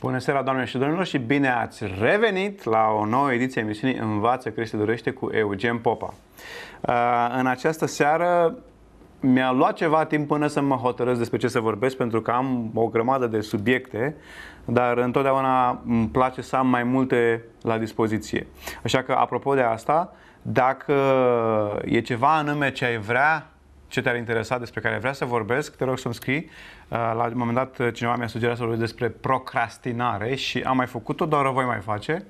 Bună seara, doamnelor și domnilor, și bine ați revenit la o nouă ediție a emisiunii Învață Cristi Dorește cu Eugen Popa. Uh, în această seară mi-a luat ceva timp până să mă hotărăsc despre ce să vorbesc, pentru că am o grămadă de subiecte, dar întotdeauna îmi place să am mai multe la dispoziție. Așa că, apropo de asta, dacă e ceva anume ce ai vrea ce te-ar interesa, despre care vrea să vorbesc, te rog să-mi scrii Uh, la un moment dat uh, cineva mi-a sugerat să vorbesc despre procrastinare și am mai făcut-o, doar o voi mai face.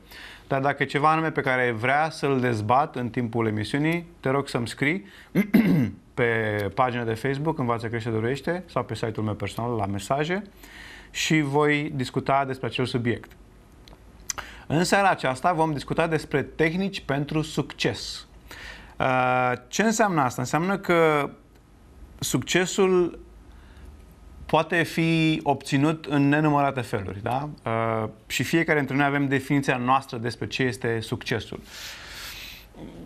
Dar dacă e ceva anume pe care vrea să-l dezbat în timpul emisiunii, te rog să-mi scrii pe pagina de Facebook Învață Crește Dorește sau pe site-ul meu personal la mesaje și voi discuta despre acel subiect. În seara aceasta vom discuta despre tehnici pentru succes. Uh, ce înseamnă asta? Înseamnă că succesul poate fi obținut în nenumărate feluri. Da? Uh, și fiecare dintre noi avem definiția noastră despre ce este succesul.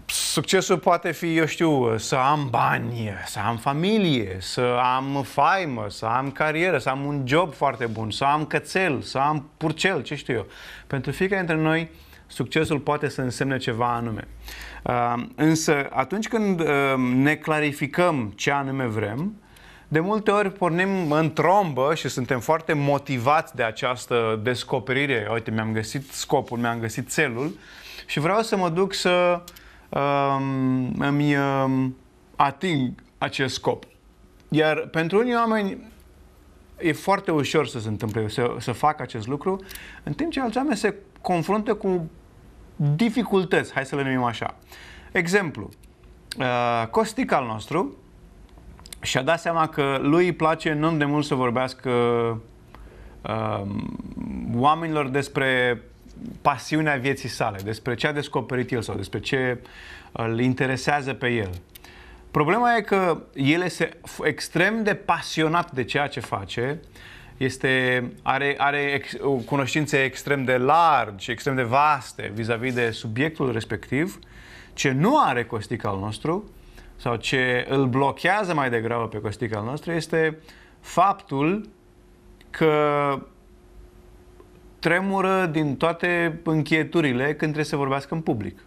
Succesul poate fi, eu știu, să am bani, să am familie, să am faimă, să am carieră, să am un job foarte bun, să am cățel, să am purcel, ce știu eu. Pentru fiecare dintre noi, succesul poate să însemne ceva anume. Uh, însă, atunci când uh, ne clarificăm ce anume vrem, de multe ori pornim în trombă și suntem foarte motivați de această descoperire. Uite, mi-am găsit scopul, mi-am găsit celul și vreau să mă duc să um, îmi um, ating acest scop. Iar pentru unii oameni e foarte ușor să se întâmple, să, să facă acest lucru, în timp ce alți oameni se confruntă cu dificultăți, hai să le numim așa. Exemplu, uh, Costic al nostru și-a dat seama că lui îi place enorm de mult să vorbească uh, oamenilor despre pasiunea vieții sale, despre ce a descoperit el sau despre ce uh, îl interesează pe el. Problema e că el este extrem de pasionat de ceea ce face, este, are, are ex, o cunoștințe extrem de largi, extrem de vaste vis-a-vis de subiectul respectiv, ce nu are Costic al nostru, sau ce îl blochează mai degrabă pe Costic al nostru este faptul că tremură din toate închieturile când trebuie să vorbească în public.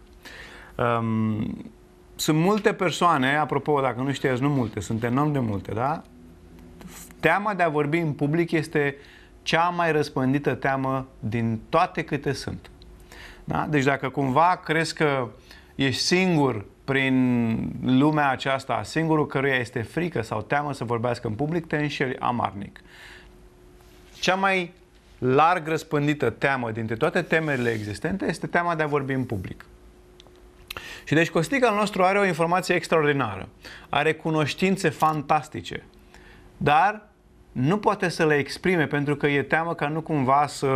Um, sunt multe persoane, apropo, dacă nu știați, nu multe, sunt enorm de multe, da? Teama de a vorbi în public este cea mai răspândită teamă din toate câte sunt. Da? Deci dacă cumva crezi că ești singur prin lumea aceasta, singurul căruia este frică sau teamă să vorbească în public, te înșeli amarnic. Cea mai larg răspândită teamă dintre toate temerile existente este teama de a vorbi în public. Și deci Costica al nostru are o informație extraordinară, are cunoștințe fantastice, dar nu poate să le exprime pentru că e teamă ca nu cumva să,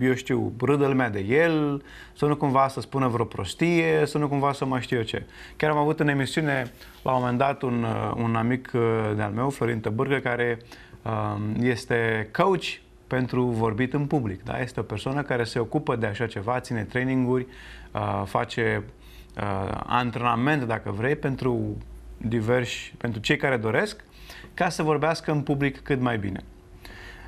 eu știu, râdă lumea de el, să nu cumva să spună vreo prostie, să nu cumva să mai știu eu ce. Chiar am avut în emisiune, la un moment dat, un, uh, un amic uh, de-al meu, Florin Tăbârgă, care um, este coach pentru vorbit în public. Da? Este o persoană care se ocupă de așa ceva, ține traininguri, uh, face antrenament, dacă vrei, pentru diversi, pentru cei care doresc ca să vorbească în public cât mai bine.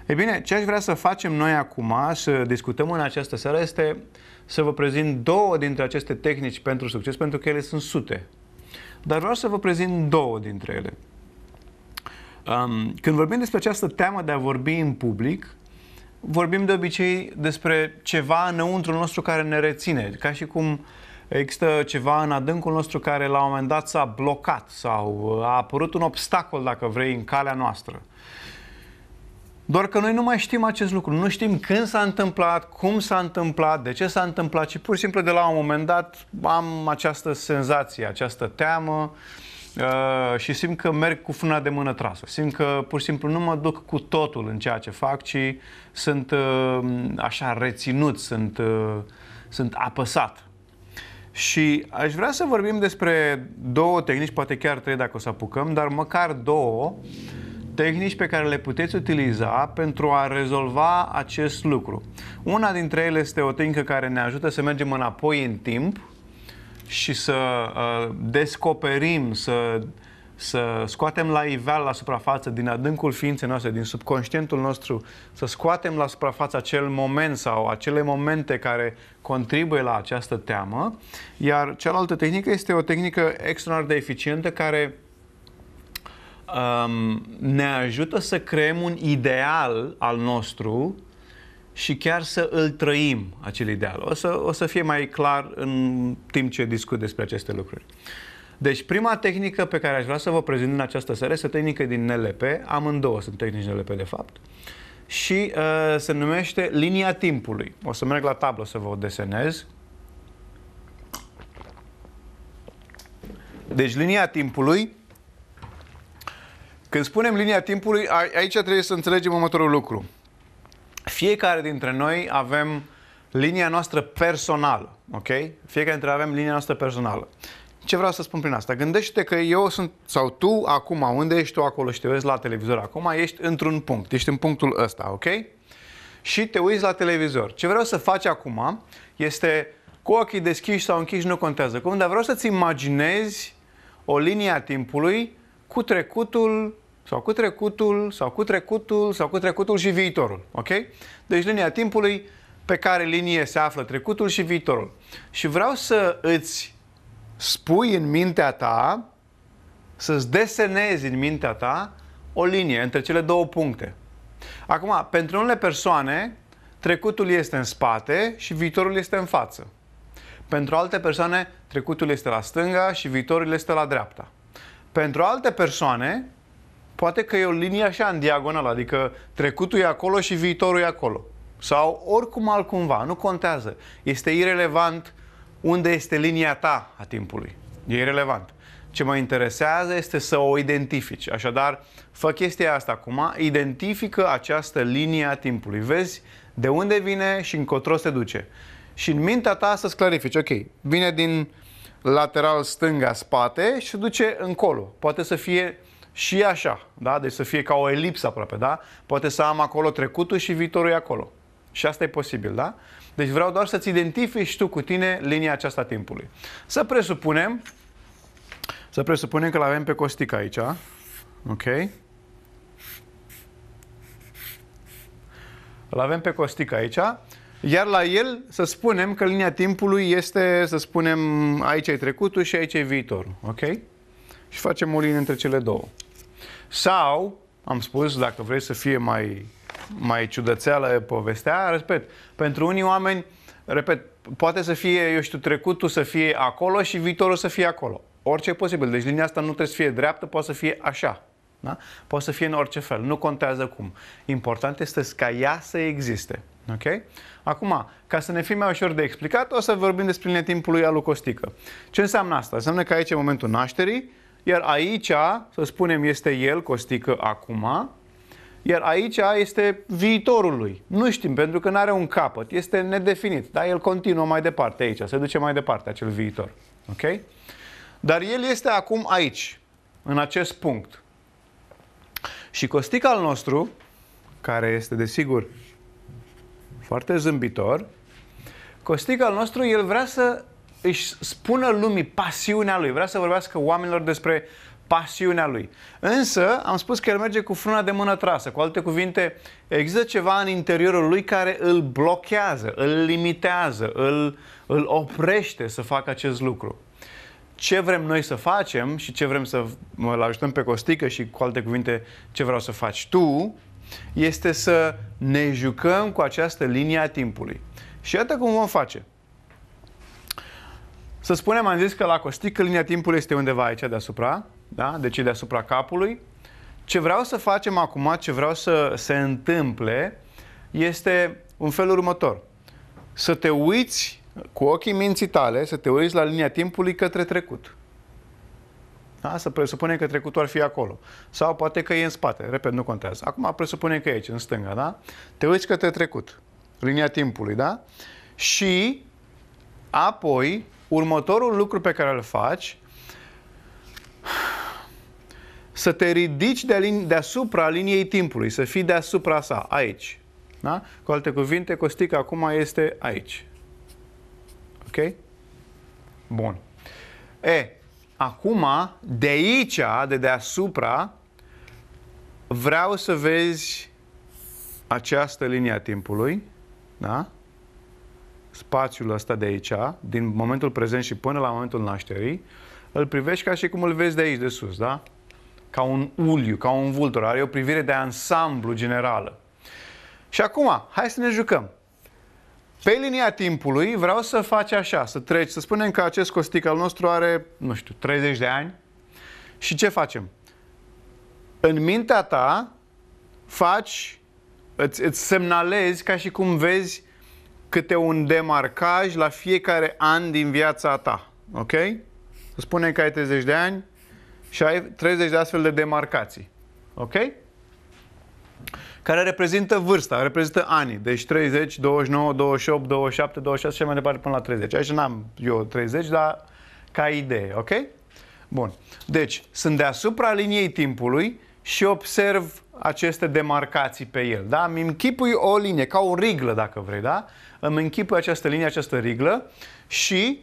Ei bine, ce aș vrea să facem noi acum, să discutăm în această seară, este să vă prezint două dintre aceste tehnici pentru succes, pentru că ele sunt sute. Dar vreau să vă prezint două dintre ele. Um, când vorbim despre această teamă de a vorbi în public, vorbim de obicei despre ceva înăuntru nostru care ne reține, ca și cum uh, Există ceva în adâncul nostru care la un moment dat s-a blocat sau uh, a apărut un obstacol, dacă vrei, în calea noastră. Doar că noi nu mai știm acest lucru. Nu știm când s-a întâmplat, cum s-a întâmplat, de ce s-a întâmplat, ci pur și simplu de la un moment dat am această senzație, această teamă uh, și simt că merg cu frâna de mână trasă. Simt că pur și simplu nu mă duc cu totul în ceea ce fac, ci sunt uh, așa reținut, sunt, uh, sunt apăsat și aș vrea să vorbim despre două tehnici, poate chiar trei dacă o să apucăm, dar măcar două tehnici pe care le puteți utiliza pentru a rezolva acest lucru. Una dintre ele este o tehnică care ne ajută să mergem înapoi în timp și să uh, descoperim, să uh, să scoatem la iveală, la suprafață, din adâncul ființei noastre, din subconștientul nostru, să scoatem la suprafață acel moment sau acele momente care contribuie la această teamă. Iar cealaltă tehnică este o tehnică extraordinar de eficientă care um, ne ajută să creăm un ideal al nostru și chiar să îl trăim, acel ideal. O să, o să fie mai clar în timp ce discut despre aceste lucruri. Deci prima tehnică pe care aș vrea să vă prezint în această seară este o tehnică din NLP, amândouă sunt tehnici NLP de fapt, și uh, se numește linia timpului. O să merg la tablă să vă o desenez. Deci linia timpului, când spunem linia timpului, aici trebuie să înțelegem următorul lucru. Fiecare dintre noi avem linia noastră personală, ok? Fiecare dintre noi avem linia noastră personală. Ce vreau să spun prin asta? Gândește că eu sunt, sau tu acum, unde ești tu acolo și te uiți la televizor acum, ești într-un punct, ești în punctul ăsta, ok? Și te uiți la televizor. Ce vreau să faci acum este cu ochii deschiși sau închiși nu contează cum, dar vreau să-ți imaginezi o linie a timpului cu trecutul sau cu trecutul, sau cu trecutul, sau cu trecutul și viitorul. Ok? Deci linia timpului pe care linie se află trecutul și viitorul. Și vreau să îți spui în mintea ta, să-ți desenezi în mintea ta o linie între cele două puncte. Acum, pentru unele persoane, trecutul este în spate și viitorul este în față. Pentru alte persoane, trecutul este la stânga și viitorul este la dreapta. Pentru alte persoane, poate că e o linie așa în diagonală, adică trecutul e acolo și viitorul e acolo. Sau oricum altcumva, nu contează. Este irelevant unde este linia ta a timpului. E irrelevant. Ce mă interesează este să o identifici. Așadar, fă chestia asta acum, identifică această linie a timpului. Vezi de unde vine și încotro se duce. Și în mintea ta să-ți clarifici, ok, vine din lateral stânga spate și se duce încolo. Poate să fie și așa, da? Deci să fie ca o elipsă aproape, da? Poate să am acolo trecutul și viitorul e acolo. Și asta e posibil, da? Deci vreau doar să-ți identifici tu cu tine linia aceasta timpului. Să presupunem, să presupunem că l-avem pe Costic aici. Ok? Îl avem pe Costic aici. Iar la el să spunem că linia timpului este, să spunem, aici e trecutul și aici e viitorul. Ok? Și facem o linie între cele două. Sau, am spus, dacă vrei să fie mai mai ciudățeală povestea, respect, pentru unii oameni, repet, poate să fie, eu știu, trecutul să fie acolo și viitorul să fie acolo. Orice e posibil. Deci linia asta nu trebuie să fie dreaptă, poate să fie așa. Da? Poate să fie în orice fel, nu contează cum. Important este ca ea să existe. Ok? Acum, ca să ne fie mai ușor de explicat, o să vorbim despre linia timpului alucostică. Ce înseamnă asta? Înseamnă că aici e momentul nașterii, iar aici, să spunem, este el, costică, acum, iar aici este viitorul lui. Nu știm, pentru că nu are un capăt, este nedefinit, dar el continuă mai departe aici, se duce mai departe acel viitor. Ok? Dar el este acum aici, în acest punct. Și Costic al nostru, care este desigur foarte zâmbitor, Costic al nostru, el vrea să își spună lumii pasiunea lui, vrea să vorbească oamenilor despre pasiunea lui. Însă, am spus că el merge cu frâna de mână trasă. Cu alte cuvinte, există ceva în interiorul lui care îl blochează, îl limitează, îl, îl oprește să facă acest lucru. Ce vrem noi să facem și ce vrem să îl ajutăm pe Costică și, cu alte cuvinte, ce vreau să faci tu, este să ne jucăm cu această linie a timpului. Și iată cum vom face. Să spunem, am zis că la Costică linia timpului este undeva aici deasupra, da? deci deasupra capului. Ce vreau să facem acum, ce vreau să se întâmple, este un felul următor. Să te uiți cu ochii minții tale, să te uiți la linia timpului către trecut. Da? Să presupunem că trecutul ar fi acolo. Sau poate că e în spate, repet, nu contează. Acum presupunem că e aici, în stânga, da? Te uiți către trecut, linia timpului, da? Și apoi, următorul lucru pe care îl faci să te ridici de lin- deasupra liniei timpului, să fii deasupra sa, aici. Da? Cu alte cuvinte, Costica acum este aici. Ok? Bun. E, acum, de aici, de deasupra, vreau să vezi această linie a timpului, da? spațiul ăsta de aici, din momentul prezent și până la momentul nașterii, îl privești ca și cum îl vezi de aici, de sus, da? ca un uliu, ca un vultur, are o privire de ansamblu generală. Și acum, hai să ne jucăm. Pe linia timpului vreau să faci așa, să treci, să spunem că acest costic al nostru are, nu știu, 30 de ani și ce facem? În mintea ta faci, îți, îți semnalezi ca și cum vezi câte un demarcaj la fiecare an din viața ta, ok? Să spunem că ai 30 de ani, și ai 30 de astfel de demarcații. Ok? Care reprezintă vârsta, reprezintă anii. Deci 30, 29, 28, 27, 26 și mai departe până la 30. Aici n-am eu 30, dar ca idee. Ok? Bun. Deci, sunt deasupra liniei timpului și observ aceste demarcații pe el. Da? Îmi închipui o linie, ca o riglă, dacă vrei, da? Îmi închipui această linie, această riglă și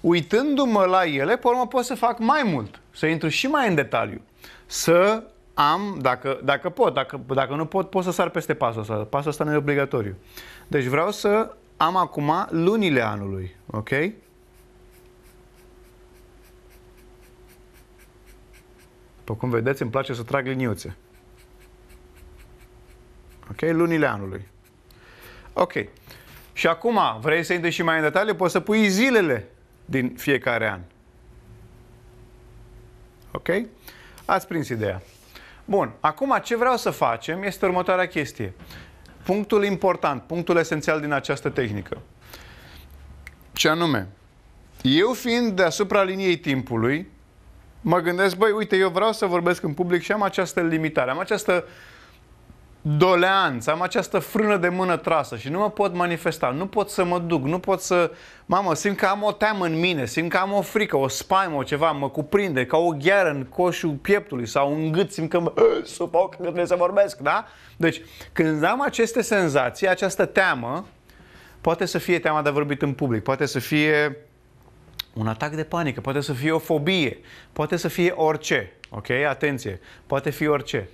uitându-mă la ele, pe urmă pot să fac mai mult să intru și mai în detaliu, să am, dacă, dacă pot, dacă, dacă nu pot, pot să sar peste pasul ăsta. Pasul ăsta nu e obligatoriu. Deci vreau să am acum lunile anului, ok? După cum vedeți, îmi place să trag liniuțe. Ok? Lunile anului. Ok. Și acum, vrei să intri și mai în detaliu? Poți să pui zilele din fiecare an. Ok? Ați prins ideea. Bun, acum ce vreau să facem este următoarea chestie. Punctul important, punctul esențial din această tehnică. Ce anume, eu fiind deasupra liniei timpului, mă gândesc, băi, uite, eu vreau să vorbesc în public și am această limitare, am această uh, doleanță, am această frână de mână trasă și nu mă pot manifesta, nu pot să mă duc, nu pot să... Mamă, simt că am o teamă în mine, simt că am o frică, o spaimă, o ceva, mă cuprinde ca o gheară în coșul pieptului sau în gât, simt că mă sufoc când trebuie să vorbesc, da? Deci, când am aceste senzații, această teamă, poate să fie teama de a vorbit în public, poate să fie un atac de panică, poate să fie o fobie, poate să fie orice, ok? Atenție, poate fi orice.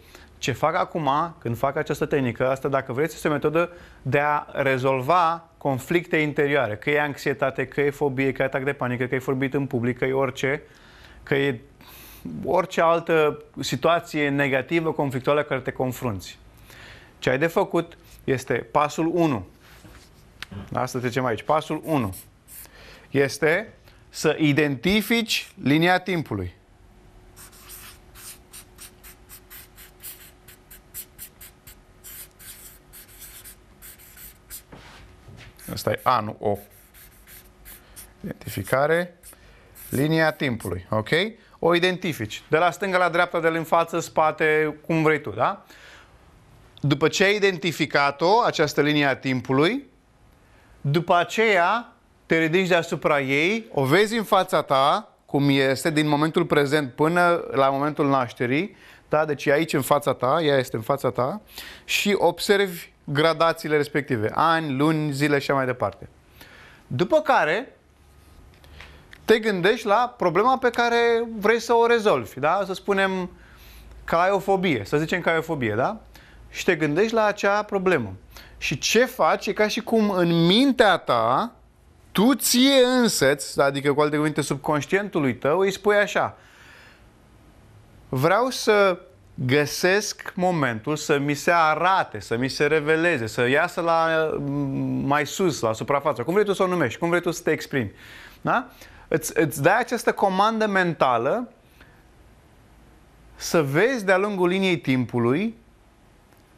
Ce fac acum, când fac această tehnică, asta, dacă vreți, este o metodă de a rezolva conflicte interioare, că e anxietate, că e fobie, că e atac de panică, că e vorbit în public, că e orice, că e orice altă situație negativă, conflictuală care te confrunți. Ce ai de făcut este pasul 1. Asta da, trecem aici. Pasul 1 este să identifici linia timpului. Asta e anul O. Identificare. Linia timpului, ok? O identifici. De la stânga la dreapta, de la în față, spate, cum vrei tu, da? După ce ai identificat-o, această linie a timpului, după aceea te ridici deasupra ei, o vezi în fața ta, cum este din momentul prezent până la momentul nașterii, da? deci e aici în fața ta, ea este în fața ta, și observi gradațiile respective, ani, luni, zile și mai departe. După care te gândești la problema pe care vrei să o rezolvi, da? Să spunem că ai o fobie, să zicem că ai o fobie, da? Și te gândești la acea problemă. Și ce faci e ca și cum în mintea ta tu ție însăți, adică cu alte cuvinte subconștientului tău, îi spui așa. Vreau să găsesc momentul să mi se arate, să mi se reveleze, să iasă la, mm, mai sus, la suprafață, cum vrei tu să o numești, cum vrei tu să te exprimi. Da? Îți, îți dai această comandă mentală să vezi de-a lungul liniei timpului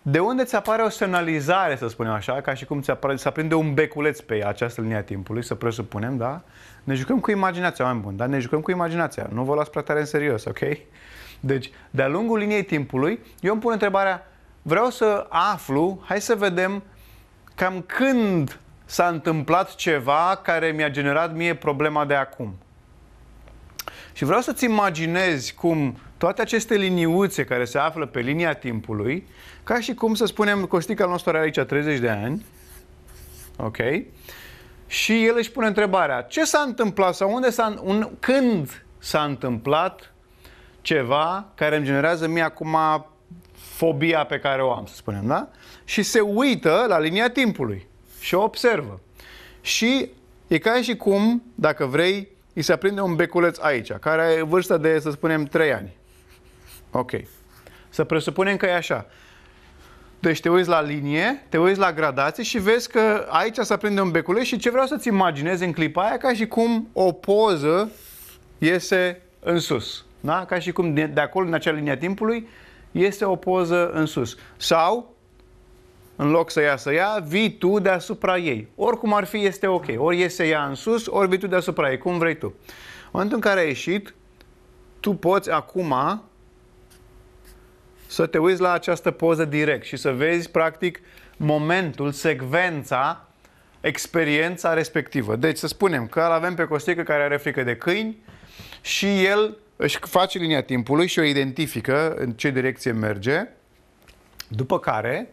de unde ți apare o semnalizare, să spunem așa, ca și cum ți apare, să aprinde un beculeț pe această linie a timpului, să presupunem, da? Ne jucăm cu imaginația, oameni buni, da? Ne jucăm cu imaginația. Nu vă las prea tare în serios, ok? Deci, de-a lungul liniei timpului, eu îmi pun întrebarea, vreau să aflu, hai să vedem cam când s-a întâmplat ceva care mi-a generat mie problema de acum. Și vreau să-ți imaginezi cum toate aceste liniuțe care se află pe linia timpului, ca și cum, să spunem, Costica al nostru are aici 30 de ani, ok? Și el își pune întrebarea, ce s-a întâmplat sau unde s-a, un, când s-a întâmplat ceva care îmi generează mie acum fobia pe care o am, să spunem, da? Și se uită la linia timpului și o observă. Și e ca și cum, dacă vrei, îi se aprinde un beculeț aici, care e vârsta de, să spunem, 3 ani. Ok. Să presupunem că e așa. Deci te uiți la linie, te uiți la gradații și vezi că aici se aprinde un beculeț și ce vreau să-ți imaginezi în clipa aia, ca și cum o poză iese în sus. Da? Ca și cum de, de acolo, în acea linie a timpului, este o poză în sus. Sau, în loc să iasă ea, vii tu deasupra ei. Oricum ar fi, este ok. Ori iese ea în sus, ori vii tu deasupra ei, cum vrei tu. În momentul în care ai ieșit, tu poți acum să te uiți la această poză direct și să vezi, practic, momentul, secvența, experiența respectivă. Deci să spunem că avem pe Costică care are frică de câini și el își face linia timpului și o identifică în ce direcție merge, după care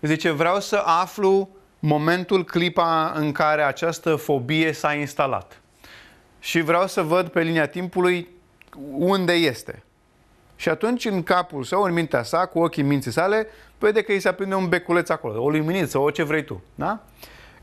zice vreau să aflu momentul, clipa în care această fobie s-a instalat. Și vreau să văd pe linia timpului unde este. Și atunci în capul său, în mintea sa, cu ochii minții sale, vede că îi se aprinde un beculeț acolo, o luminiță, o ce vrei tu. Da?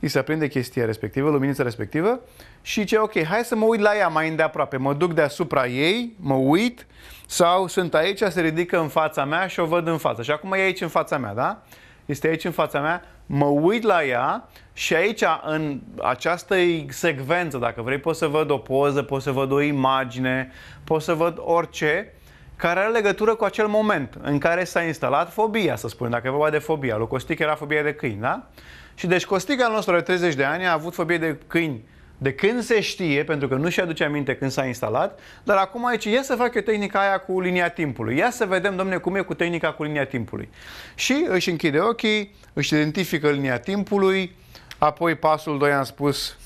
îi se aprinde chestia respectivă, luminița respectivă și ce ok, hai să mă uit la ea mai îndeaproape, mă duc deasupra ei, mă uit sau sunt aici, se ridică în fața mea și o văd în față. Și acum e aici în fața mea, da? Este aici în fața mea, mă uit la ea și aici, în această secvență, dacă vrei, pot să văd o poză, pot să văd o imagine, pot să văd orice care are legătură cu acel moment în care s-a instalat fobia, să spunem, dacă e vorba de fobia. Lui era fobia de câini, da? Și deci Costiga nostru are 30 de ani, a avut fobie de câini de când se știe, pentru că nu și aduce aminte când s-a instalat, dar acum aici ia să fac eu tehnica aia cu linia timpului. Ia să vedem, domne, cum e cu tehnica cu linia timpului. Și își închide ochii, își identifică linia timpului, apoi pasul 2 am spus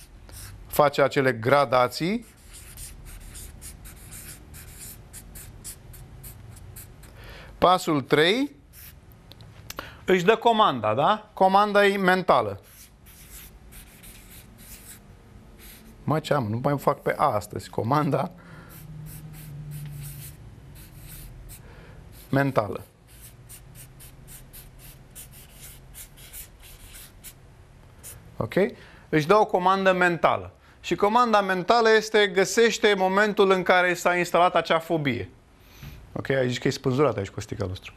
face acele gradații, Pasul 3 își dă comanda, da? Comanda e mentală. Mă, ce am? Nu mai fac pe A astăzi. Comanda mentală. Ok? Își dă o comandă mentală. Și comanda mentală este găsește momentul în care s-a instalat acea fobie. Ok? Ai zis că e spânzurat aici cu stica nostru.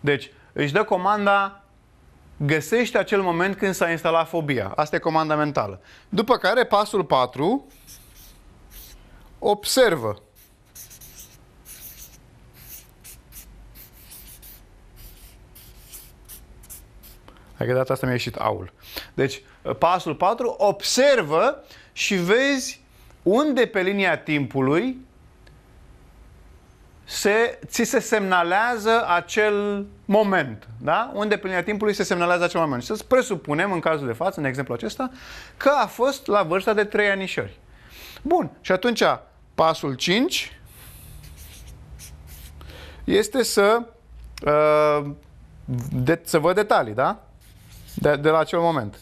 Deci, își dă comanda găsește acel moment când s-a instalat fobia. Asta e comanda mentală. După care, pasul 4, observă. că data asta mi-a ieșit aul. Deci, pasul 4, observă și vezi unde pe linia timpului se, ți se semnalează acel moment, da? unde plinirea timpului se semnalează acel moment. să presupunem, în cazul de față, în exemplu acesta, că a fost la vârsta de 3 anișori. Bun, și atunci pasul 5 este să, uh, de, să văd detalii, da? De, de la acel moment.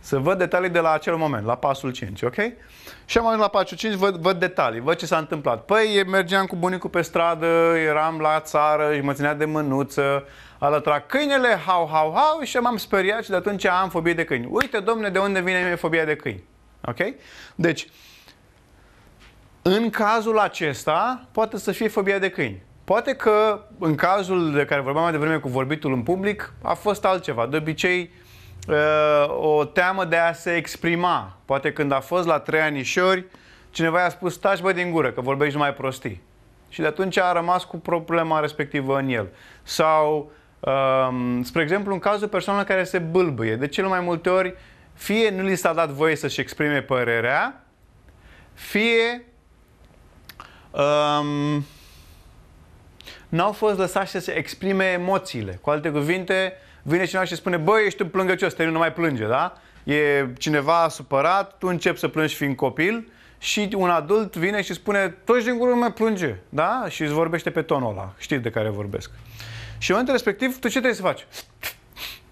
Să văd detalii de la acel moment, la pasul 5, ok? Și am ajuns la 45, văd, văd detalii, văd ce s-a întâmplat. Păi mergeam cu bunicul pe stradă, eram la țară și mă ținea de mânuță, alătra câinele, hau, hau, hau și m-am speriat și de atunci am fobie de câini. Uite, domne, de unde vine mie fobia de câini. Ok? Deci, în cazul acesta, poate să fie fobia de câini. Poate că în cazul de care vorbeam mai devreme cu vorbitul în public, a fost altceva. De obicei, Uh, o teamă de a se exprima. Poate când a fost la trei anișori, cineva i-a spus, taci bă din gură, că vorbești numai prostii. Și de atunci a rămas cu problema respectivă în el. Sau, um, spre exemplu, în cazul persoanelor care se bâlbâie, de cel mai multe ori, fie nu li s-a dat voie să-și exprime părerea, fie um, n-au fost lăsați să se exprime emoțiile. Cu alte cuvinte, vine cineva și spune, băi, ești un plângăcios, te nu mai plânge, da? E cineva supărat, tu începi să plângi fiind copil și un adult vine și spune, toți ești din gură, nu mai plânge, da? Și îți vorbește pe tonul ăla, știi de care vorbesc. Și în momentul respectiv, tu ce trebuie să faci?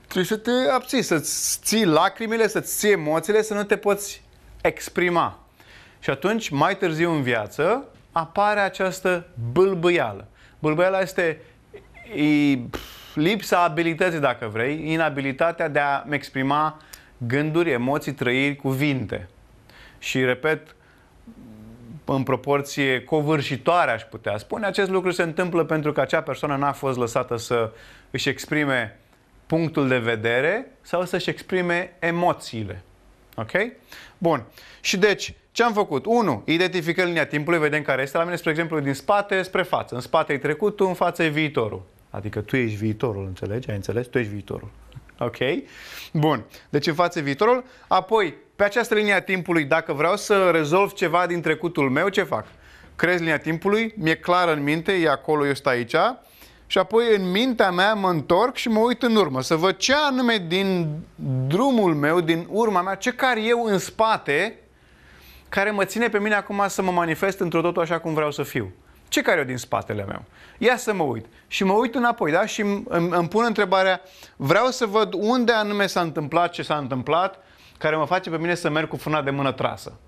Trebuie să te abții, să-ți ții lacrimile, să-ți ții emoțiile, să nu te poți exprima. Și atunci, mai târziu în viață, apare această bâlbâială. Bâlbâiala este... E, pf, lipsa abilității, dacă vrei, inabilitatea de a-mi exprima gânduri, emoții, trăiri, cuvinte. Și, repet, în proporție covârșitoare, aș putea spune, acest lucru se întâmplă pentru că acea persoană n-a fost lăsată să își exprime punctul de vedere sau să-și exprime emoțiile. Ok? Bun. Și deci, ce am făcut? 1. Identificăm linia timpului, vedem care este. La mine, spre exemplu, din spate spre față. În spate e trecutul, în față e viitorul. Adică tu ești viitorul, înțelegi? Ai înțeles? Tu ești viitorul. Ok? Bun. Deci în față viitorul. Apoi, pe această linie a timpului, dacă vreau să rezolv ceva din trecutul meu, ce fac? Crez linia timpului, mi-e clar în minte, e acolo, eu stau aici. Și apoi în mintea mea mă întorc și mă uit în urmă să văd ce anume din drumul meu, din urma mea, ce car eu în spate care mă ține pe mine acum să mă manifest într-o totul așa cum vreau să fiu. Ce care o din spatele meu? Ia să mă uit. Și mă uit înapoi, da? Și îmi, îmi, pun întrebarea, vreau să văd unde anume s-a întâmplat ce s-a întâmplat, care mă face pe mine să merg cu frâna de mână trasă.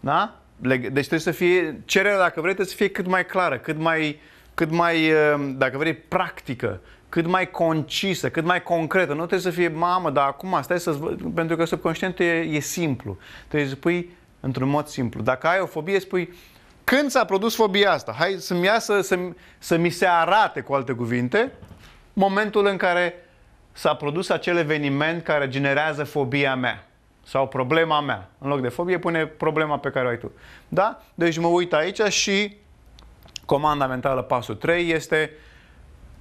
Da? Deci trebuie să fie, cererea, dacă vrei, trebuie să fie cât mai clară, cât mai, cât mai uh, dacă vrei, practică, cât mai concisă, cât mai concretă. Nu trebuie să fie, mamă, dar acum stai să pentru că subconștientul e, e simplu. Trebuie să spui într-un mod simplu. Dacă ai o fobie, spui, când s-a produs fobia asta? Hai să-mi iasă, să, să mi se arate, cu alte cuvinte, momentul în care s-a produs acel eveniment care generează fobia mea sau problema mea. În loc de fobie pune problema pe care o ai tu. Da? Deci mă uit aici și comanda mentală pasul 3 este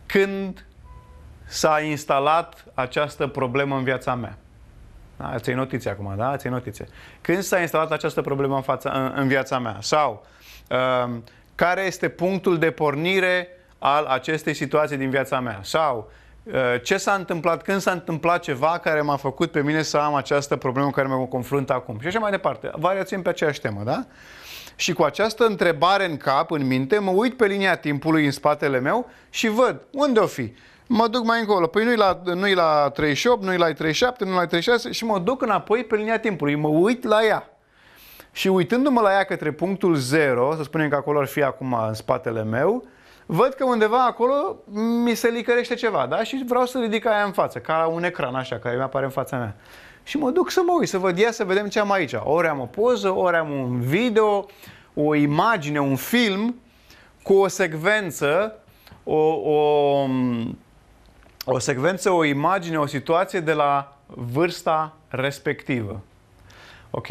când s-a instalat această problemă în viața mea. Da? Ați notițe acum, da? Ați notițe. Când s-a instalat această problemă în, fața, în, în viața mea? Sau Ehm, care este punctul de pornire al acestei situații din viața mea? Sau eh, ce s-a întâmplat, când s-a întâmplat ceva care m-a făcut pe mine să am această problemă care mă confrunt acum? Și așa mai departe. Variațiuni pe aceeași temă, da? Și cu această întrebare în cap, în minte, mă uit pe linia timpului în spatele meu și văd unde o fi. Mă duc mai încolo. Păi nu-i la, nu la 38, nu-i la 37, nu-i la 36 și mă duc înapoi pe linia timpului. Mă uit la ea și uitându-mă la ea către punctul 0, să spunem că acolo ar fi acum în spatele meu, văd că undeva acolo mi se licărește ceva, da? Și vreau să ridic aia în față, ca un ecran așa, care mi apare în fața mea. Și mă duc să mă uit, să văd ea, să vedem ce am aici. Ori am o poză, ori am un video, o imagine, un film cu o secvență, o, o, o secvență, o imagine, o situație de la vârsta respectivă. Ok?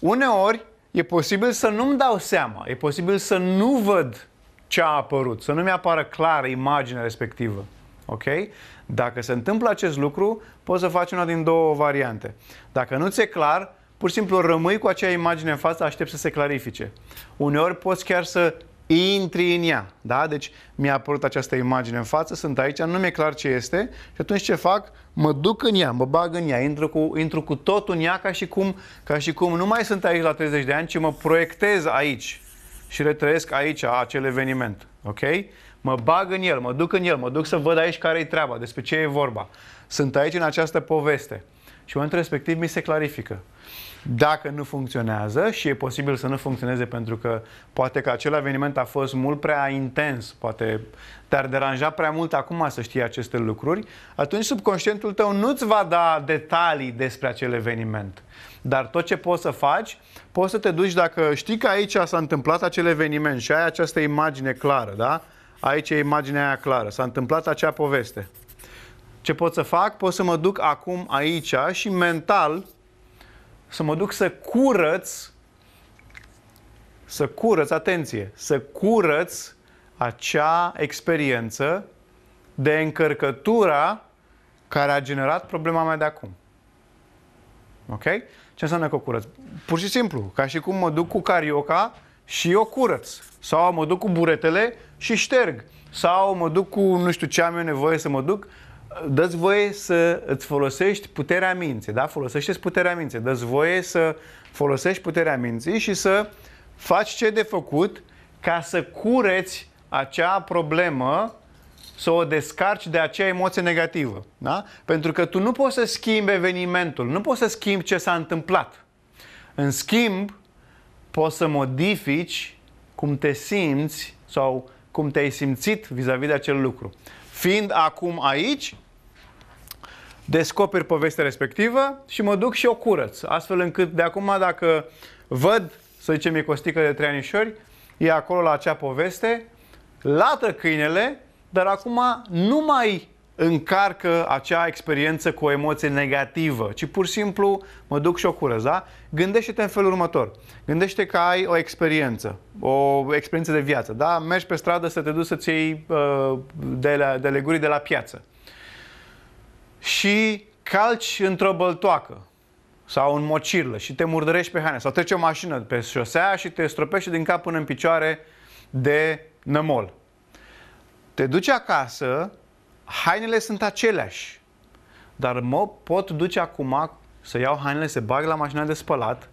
Uneori e posibil să nu-mi dau seama, e posibil să nu văd ce a apărut, să nu-mi apară clară imaginea respectivă. Ok? Dacă se întâmplă acest lucru, poți să faci una din două variante. Dacă nu ți-e clar, pur și simplu rămâi cu acea imagine în față, aștept să se clarifice. Uneori poți chiar să intri în ea. Da? Deci mi-a apărut această imagine în față, sunt aici, nu mi-e clar ce este și atunci ce fac? Mă duc în ea, mă bag în ea, intru cu, intru cu totul în ea ca și, cum, ca și cum nu mai sunt aici la 30 de ani, ci mă proiectez aici și retrăiesc aici acel eveniment. Ok? Mă bag în el, mă duc în el, mă duc să văd aici care-i treaba, despre ce e vorba. Sunt aici în această poveste. Și în momentul respectiv mi se clarifică dacă nu funcționează și e posibil să nu funcționeze pentru că poate că acel eveniment a fost mult prea intens, poate te-ar deranja prea mult acum să știi aceste lucruri, atunci subconștientul tău nu-ți va da detalii despre acel eveniment. Dar tot ce poți să faci, poți să te duci dacă știi că aici s-a întâmplat acel eveniment și ai această imagine clară, da? Aici e imaginea aia clară, s-a întâmplat acea poveste. Ce pot să fac? Pot să mă duc acum aici și mental să mă duc să curăț, să curăț, atenție, să curăț acea experiență de încărcătura care a generat problema mea de acum. Ok? Ce înseamnă că o curăț? Pur și simplu, ca și cum mă duc cu carioca și o curăț. Sau mă duc cu buretele și șterg. Sau mă duc cu nu știu ce am eu nevoie să mă duc dă-ți voie să îți folosești puterea minții, da? folosește puterea minții, dă-ți voie să folosești puterea minții și să faci ce de făcut ca să cureți acea problemă să o descarci de acea emoție negativă. Da? Pentru că tu nu poți să schimbi evenimentul, nu poți să schimbi ce s-a întâmplat. În schimb, poți să modifici cum te simți sau cum te-ai simțit vis-a-vis de acel lucru. Fiind acum aici, descoperi povestea respectivă și mă duc și o curăț. Astfel încât de acum dacă văd, să zicem, e costică de trei anișori, e acolo la acea poveste, lată câinele, dar acum nu mai încarcă acea experiență cu o emoție negativă, ci pur și simplu mă duc și o curăț, da? Gândește-te în felul următor. Gândește că ai o experiență, o experiență de viață, da? Mergi pe stradă să te duci să-ți iei uh, de, la, de leguri de la piață. Și calci într-o băltoacă sau în mocirlă și te murdărești pe haine sau trece o mașină pe șosea și te stropește din cap până în picioare de nămol. Te duci acasă hainele sunt aceleași, dar mă pot duce acum să iau hainele, să bag la mașina de spălat,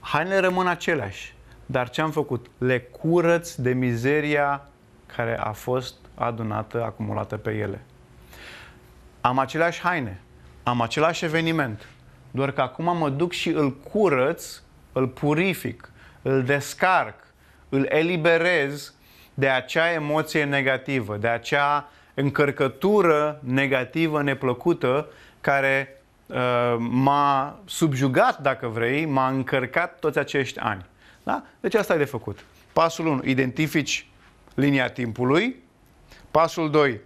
hainele rămân aceleași, dar ce am făcut? Le curăț de mizeria care a fost adunată, acumulată pe ele. Am aceleași haine, am același eveniment, doar că acum mă duc și îl curăț, îl purific, îl descarc, îl eliberez de acea emoție negativă, de acea încărcătură negativă, neplăcută, care uh, m-a subjugat, dacă vrei, m-a încărcat toți acești ani. Da? Deci asta ai de făcut. Pasul 1, identifici linia timpului. Pasul 2,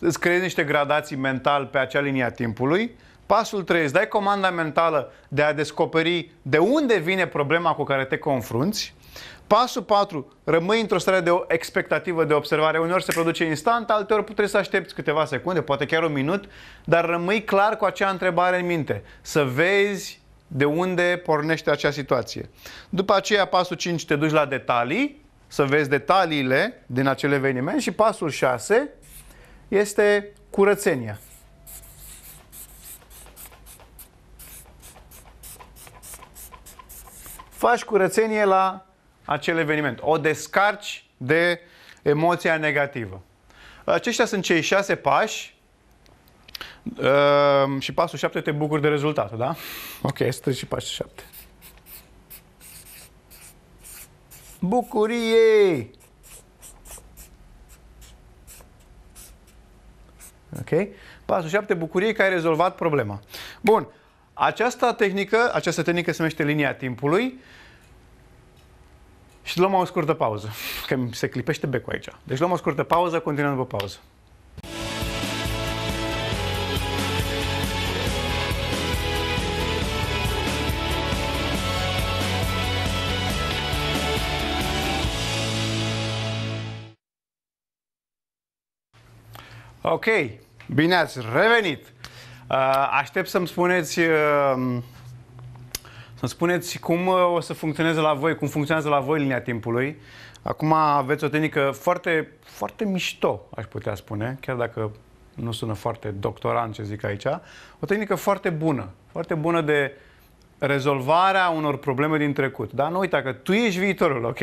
îți creezi niște gradații mental pe acea linie a timpului. Pasul 3, îți dai comanda mentală de a descoperi de unde vine problema cu care te confrunți. Pasul 4. Rămâi într-o stare de expectativă de observare. Uneori se produce instant, alteori trebuie să aștepți câteva secunde, poate chiar un minut, dar rămâi clar cu acea întrebare în minte. Să vezi de unde pornește acea situație. După aceea, pasul 5, te duci la detalii, să vezi detaliile din acel eveniment și pasul 6 este curățenia. Faci curățenie la acel eveniment. O descarci de emoția negativă. Aceștia sunt cei șase pași uh, și pasul șapte te bucuri de rezultat, da? Ok, este și pasul șapte. Bucurie! Ok? Pasul 7, bucurie că ai rezolvat problema. Bun. Această tehnică, această tehnică se numește linia timpului și luăm o scurtă pauză, că mi se clipește becul aici. Deci luăm o scurtă pauză, continuăm după pauză. Ok, bine ați revenit! Uh, aștept să-mi spuneți uh, să spuneți cum uh, o să funcționeze la voi, cum funcționează la voi linia timpului. Acum aveți o tehnică foarte, foarte mișto, aș putea spune, chiar dacă nu sună foarte doctoran ce zic aici, o tehnică foarte bună, foarte bună de rezolvarea unor probleme din trecut. Dar nu uita că tu ești viitorul, ok?